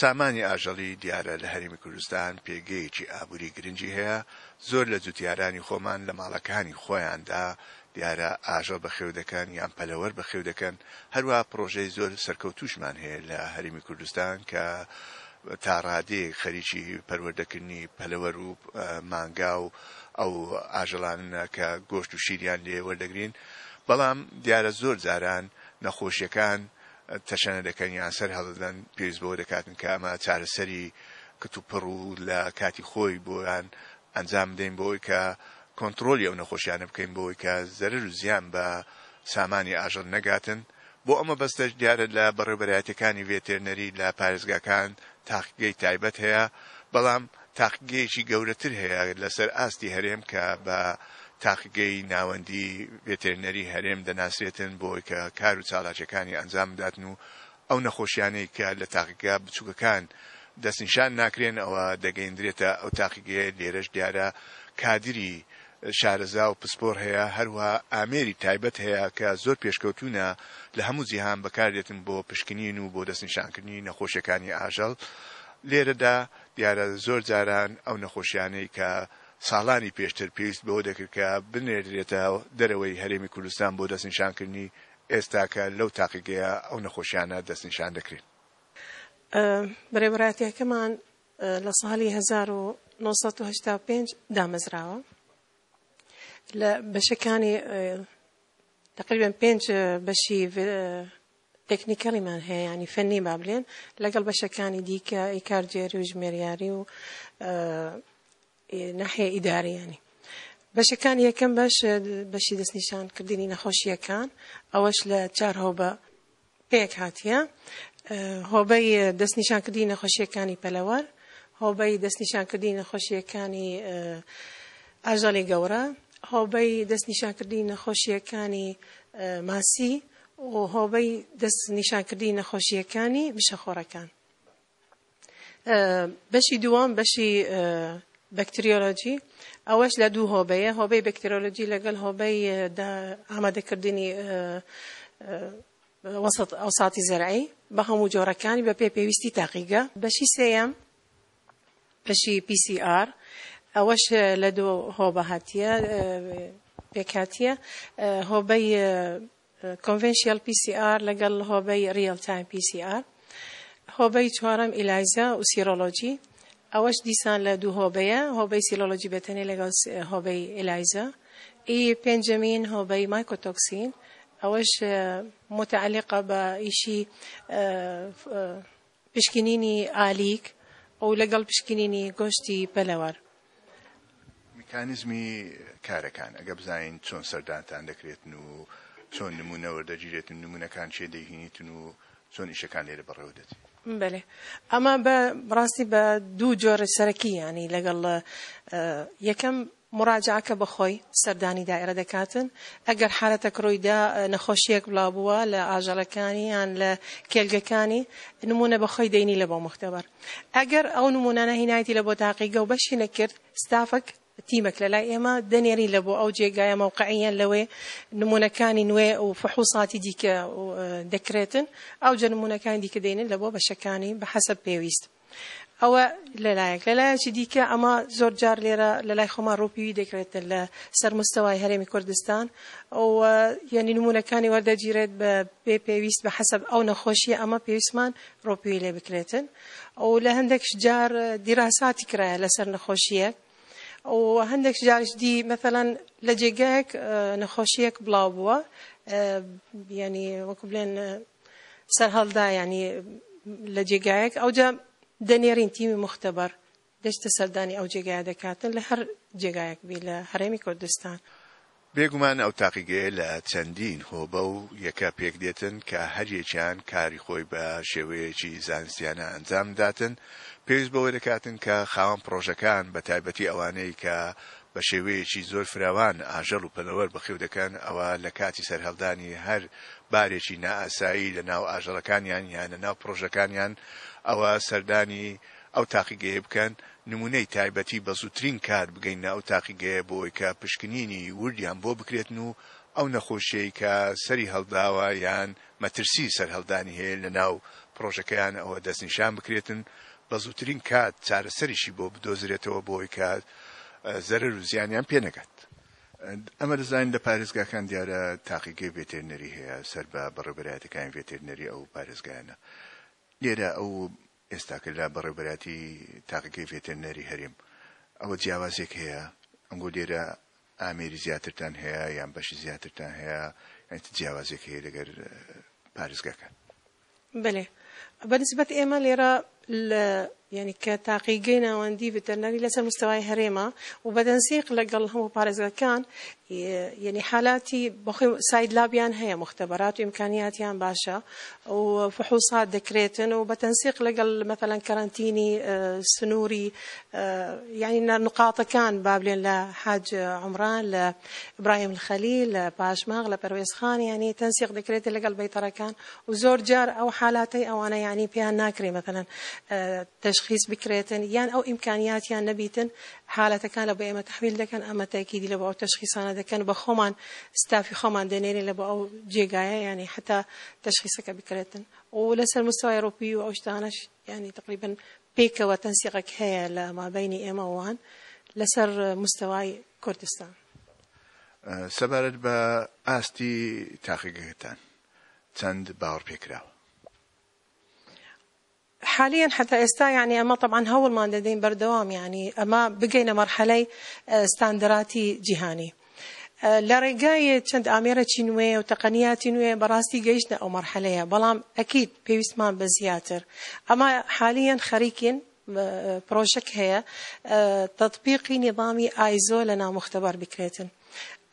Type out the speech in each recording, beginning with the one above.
سامانی ئاژەڵی دیارە لە هەرمی کوردستان پێگەیەکی ئابووری گرنگی هەیە زۆر لە جوتیارانی خۆمان لە ماڵەکانی خۆیاندا دیارە ئاژەڵ بەخێودەکەن یان پەلەوەر بەخێودەکەن هەروە پرۆژەی زۆر سەرکەوتوشمان هەیە لە هەرمی کوردستان کە تاڕادێ خەریکی پەروەردەکردنی پەلەوەر و مانگا و ئەو ئاژەڵانە کە گۆشت و شیریان لێ وەردەگرین بەڵام دیارە زۆر جاران نەخۆشیەکان تەشانە دەکەن یان سەر هەڵدەدان پێویست بەوە دەکاتن کە ئەمە چارەسەری کەوت و پڕ و لە کاتی خۆی بۆیان ئەنجام دەین بۆی کە کۆنتترۆلی ئەو نەخۆشیانە بکەین بۆی کە زەرر و زیان بە سامانی ئاژر نەگاتن بۆ ئەمە بەستەش دیارە لە بەڕێبەرایەتەکانی وێتێرنەری لە پارێزگاکان تاقیگەی تایبەت هەیە بەڵام تاقیگەیەکی گەورەتر هەیە لەسەر ئاستی هەرێم کە بە تاقیگەی ناوەندی وێتێرنەری هەرێم دەناسرێتن بۆی کە کار و چالاچەکانی ئەنجامداتن و ئەو نەخۆشیانەی کە لە تاقیگا بچووکەکان دەستنیشان ناکرێن ئەوە دەگەیندرێتە ئەو تاقیگەیە لێرەش دیارە کادری شارەزا و پسپۆر هەیە هەروە ئامێری تایبەت هەیە کە زۆر پێشکەوتونە لە هەموو جیهان بەکاردێتن بۆ پشکنین و بۆ دەستنیشانکردنی نەخۆشیەکانی ئاژەڵ لێرەدا دیارە زۆر جاران ئەو نەخۆشیانەی کە ساڵانی پێشتر پێویست بەوە دەکرد کە بنێرێتە دەرەوەی هەرێمی کوردستان بۆ دەستنیشانکردنی ئێستاکە لەو تاقیگەیە ئەو نەخۆشیانە دەستنیشان دەکرێت برێبراتیەکەمان لە ساڵی 1995 دامەزراوە لە بەشەکانی تقریبا پێنج بەشی تەکنیکەڵیمان هەیە ینی فەنی با بڵێن لەگەڵ بەشەکانی دیکە ئیکارجێری و ژمێریاری و ناحەیە ئیداریانی بەشەکان یەکەم بەش بەشی دەستنیشان کردنی نەخۆشیەکان ئەوەش لە چار هۆبە پێک هاتیە هۆبەی دەستنیشانکردی نەخۆشیەکانی پەلەوەەر هۆبەی دەستنیشانکردی نەخۆشیەکانی ئاژەڵی گەورە هۆبەی دەستنیشانکردی نەخۆشیەکانی ماسی و هۆبەی دەست نیشانکردی نەخۆشیەکانی بشەخۆرەکان بەشی دووەم بەشی بكتيريولوجي اوش لدو هوبي هوبي بكتيريولوجي لقال هوبي آه، دا عمد كرديني آه، آه، وسط اوساط زرعي بها مجورا كان ببي بي ويستي تاقيقة بشي سيام بشي بي سي ار اوش لدو هوبا هاتيا بكاتيا هوبي كونفنشيال بي سي ار لقال هوبي ريال تايم بي سي ار هوبي تورم الايزا وسيرولوجي ئەوەش دیسان لە دوو هۆبەیە هۆبەی سیلۆلۆجی بەتەنی لەگەڵ هۆبەی ئلایزا ئی پێنجەمین هۆبەی مایکۆتۆکسین ئەوەش متعلقە بە ئیشی پشکنینی ئالیک ئەو لەگەڵ پشکنینی گۆشتی پەلەوار مکانیزمی کارەکان ئەگە بزانین چۆن سەردانتان دەکرێتن و چۆن نمونەوە دەگیرێتن نمونونەکان چێ دەهینیتن و چۆن ئیشەکان لێرە بەڕێوە دەێت بێ ئەمە بە ڕاستی بە دوو جۆرە سەرەکی ینی لەگەڵ یەکەم مراجعکە بەخۆی سەردانی دائرە دەکاتن ئەگەر حالەتە کڕۆیدا نەخۆشیەک بڵا بووە لە ئاژەڵەکانی یان لە کێلگەکانی نمونە بەخۆی دەینی لە بۆ مختبەر ئەگەر ئەو نمونانە هینایەتی لە بۆ تاقیگە و بەشی نەکرد ستافک تیمەك لە لای ئێمە دەنێری لە بۆ ئەو جێگایە مەوقعیان لەوێ نمونونەکانی نوێ و فحوساتی دیکە دەکرێتن ئەو جەنمونونەکان دیکە دێنن لە بۆ بەشەکانی بە حەسب پێویست. ئەوە لەلایەک لەلایەکی دیکە ئەمە زۆر جار لێرە لەلای خۆمان ڕووپیوی دەکرێتن لە سەرمستەوای هەرێمی کوردستان ئەو یعنی نمونونەکانی وەردەگیرێت بە پێ پێویست بە حەسب ئەو نەخۆشیە ئەمە پێویستمان ڕۆپیوی لێ بکرێتن ئەو لە هەندێک جار دیراساتی کرایە لەسەر نەخۆشیەک وهندك جارج دي مثلا لجيجاك آه، نخوشيك بلابوا آه، يعني وكبلين آه، سر دا يعني لجيجاك او جا دنيرين تيمي مختبر ليش تسرداني او جيجا دكاتن لهر جيجاك بلا هرمي كردستان بێگومان ئەو تاقیگەیە لە چەندین هۆبە و یەکە پێکدێتن کە هەریەکیان کاری خۆی بە شێوەیەکی زانستیانە ئەنجامداتن پێویست بەوەی دەکاتن کە خاوەن پرۆژەکان بە تایبەتی ئەوانەی کە بە شێوەیەکی زۆر فراوان ئاژەڵ و پەنەوەر بەخێو دەکەن ئەوە لە کاتی سەرهەڵدانی هەر بارێکی نائسایی لە ناو ئاژەڵەکانیان یان لە ناو پرۆژەکانیان ئەوە سەردانی ئەو تاقیگەیە بکەن نمونەی تایبەتی بە زووترین کار بگەینە ئەو تاقیگەیە بۆی کە پشکنینی وردیان بۆ بکرێتن و ئەو نەخۆشیەی کە سەری هەڵداوە یان مەترسی سەرهەڵدانی هەیە لە ناو پرۆژەکەیان ئەوە دەستنیشان بکرێتن بە زووترین کات چارەسەریشی بۆ بدۆزرێتەوە بۆی کات زەرر و زیانیان پێنەکات ئەمە دەزانین لە پارێزگاکان دیارە تاقیگەی وێتێرنەری هەیە سەر بە بەڕێبەرایەتەکان وێتێرنەری ئەو پارێزگایانە لێرە ئەو ئێستا کردرا بەڕێبەتی تاقیەکەی فێتێنەری هەریم ئەوە جیاوازێک هەیە ئەنگۆ لێرە ئامێری زیاترتان هەیە یان بەشی زیاترتان هەیە جیاوازێک هەیە لەگەر پارێزگەکە بێ بەنسبەت ئێمە لێرە ل... يعني کە واندي في الترنالي لەسەر مستوى هريمة وبدنسيق بەدەنسیق لەگەڵ هەموو كان يعني حالاتي بخي سايد لابيان هي مختبرات وإمكانياتي ئیمکانیاتیان باشا وفحوصات دكريتن وبتنسيق و مثلا كارانتيني آه، سنوري آه، يعني سنووری كان بابلين لحاج عمران لإبراهيم الخليل باش ماغ لبرويس خان يعني تنسيق دكريتن دەکرێتە بيترا كان وزور جار جار حالاتي أو أنا يعني بيان ناكري مثلا تشخيص بكريتن يان او امكانيات يان نبيتن حاله كان لبا اما تحويل دكان اما تاكيد لبا او تشخیسانە دەکەن بە خۆمان ستافی خۆمان دەنێنێ لە بە ئەو جێگایە ینی يعني حتا تشخیصەکە بکرێتن و لەسەر مستوای ئەوروپی و ئەو شتانەش ینی يعني تقریبن پێکەوە تەنسیقەک هەیە وان لسر مستەوای كردستان أه، سەبارەت بە ئاستی تاقیگەکەتان چەند باوەڕ حاليا حتى استا يعني اما طبعا هول ما بردوام يعني اما بقينا مرحله آه، ستاندراتي جهاني آه، لەڕێگایە چەند أميرة تنوية وتقنيات تنوية براستي بەڕاستی أو مرحلة مرحلەیە بەڵام أكيد بيسمان بزياتر أما حاليا خريكين آه، بروشك هي تطبيقي نظامي آيزو لنا مختبر بكريتن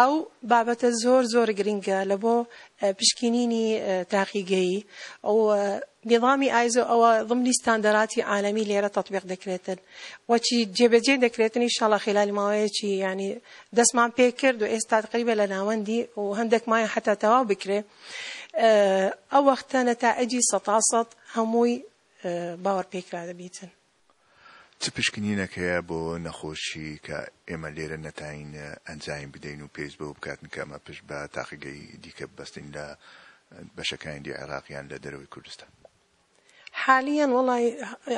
أو ئەو بابەتە زور جرينجا لبو بشكينيني بۆ پشکنینی نظامی ئایزۆ ئەوە ضمنی ستاندەراتی عالەمی لێرە تطبیق دەکرێتن وەچی جێبەجێ دەکرێتنی شڵە خلالی ماوەیەکی ینی دەستمان پێ کرد و ئێستا قریبە لە ناوەندی و هەندێک مایە حتا تەواو بکرێ ئەو وەختە نەتائجی سەتاسەد هەمووی باوەڕ پێکرا دەبیتن چ پشکنینەکەیە بۆ نەخۆشی کە ئێمە لێرە نەتاین ئەنجایم بدەین و پێش بۆ بکاتن کەمە پشت بە تاقیگەی دیکە بەستین لە بەشەکانی دی عێراقیان لە دەرەوەی کوردستان حالیان وڵی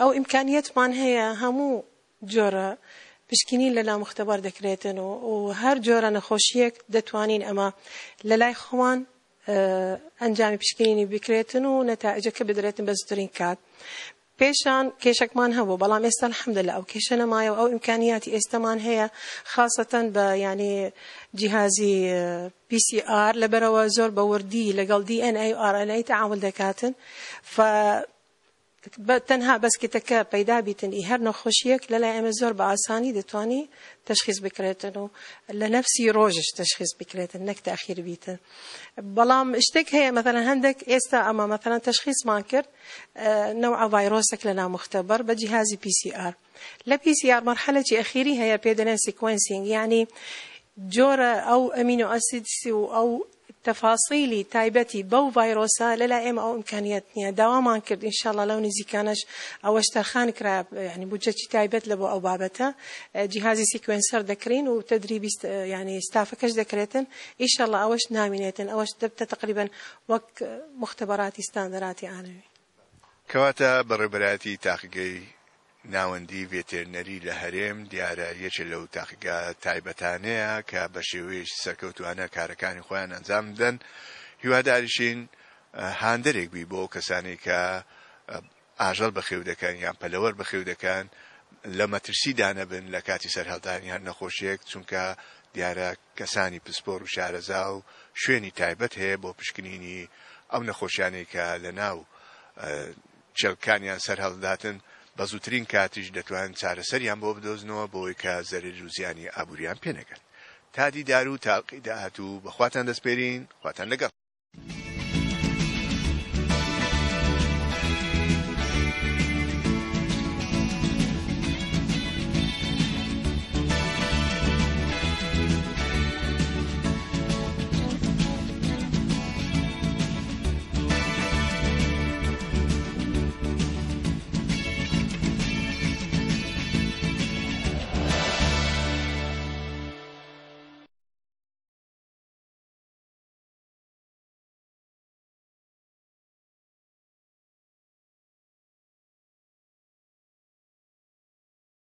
ئەو ئیمکانیتمان هەیە هەموو جۆرە پشکنی لەلا مختبار دەکرێتن و و هەر جۆرە نەخۆشیەک دەتوانین ئەمە لە لای خۆوان ئەنجامی پشکنینی بکرێتن و نەتاعجەکە بدرێتن بە زترین کات. پێشان کێشەکمان هەبوو بەڵام ئێستا حمدە لە ئەو کێشە نەمایە و ئەو ئیمکانیاتی ئێستامان هەیە خاصەتەن بە ینی جیهازی PCR لەبەرەوە زۆر بە وردی لەگەڵ DNA و RNA تعاول دەکاتن تنها بس پەیدا بیتن ئی هەر نەخۆشیەک لە لای ئەمە زۆر بە ئاسانی تشخيص بكريتن و لنفسي روجش تشخيص بكريتن نك تأخير بيتن بلام اشتك هي مثلا هندك هەندێک اما مثلا تشخيص مانكر نوع فيروسك لنا مختبر بجهازي بي سي ار لا بي سي ار مرحلة اخيري هي بيدنا سيكوينسينج يعني ئەمین او امينو و او تفاصيلي تايبتي بو فيروسا للا ام او امكانياتني دوام كرد ان شاء الله لو نزي كانش او اشترخان كرا يعني بوجتي تايبت لبو او بابتا اه، جهازي سيكونسر ذكرين وتدريبي يعني اه، استافكش دكريتن ان شاء الله اوش نامينيتن اوش دبت تقريبا وك اه، مختبراتي ستاندراتي انا كواتا بربراتي تاخي ناوەندی ڤێتێرنەری لە هەرێم دیارە یەکێ لەو تاقیگە تایبەتانەیە کە بە شێوەیەش سەرکەوتوانە کارەکانی خۆیان ئەنجام بدەن هیوادارشین هاندەرێک بی بۆ کەسانی کە ئاژەڵ بە خێودەکان یان پەلەوەر بە خێودەکان لە مەترسی دانەبن لە کاتی سەرهەڵدانی هەر نەخۆشیەک چونکە دیارە کەسانی پسپۆر و شارەزا و شوێنی تایبەت هەیە بۆ پشکنینی ئەم نەخۆشیانێکە لە ناو چێلکانیان سەرهەڵداتن بە زووترین کاتیش دەتوان چارەسەریان بۆ بدۆزنەوە بۆی کە زەرر و زیانی ئابوووریان پێنەگەن تا دیدار و تاڵقی داهات و بەخواتان دەستپێرین خواتان لەگەڵ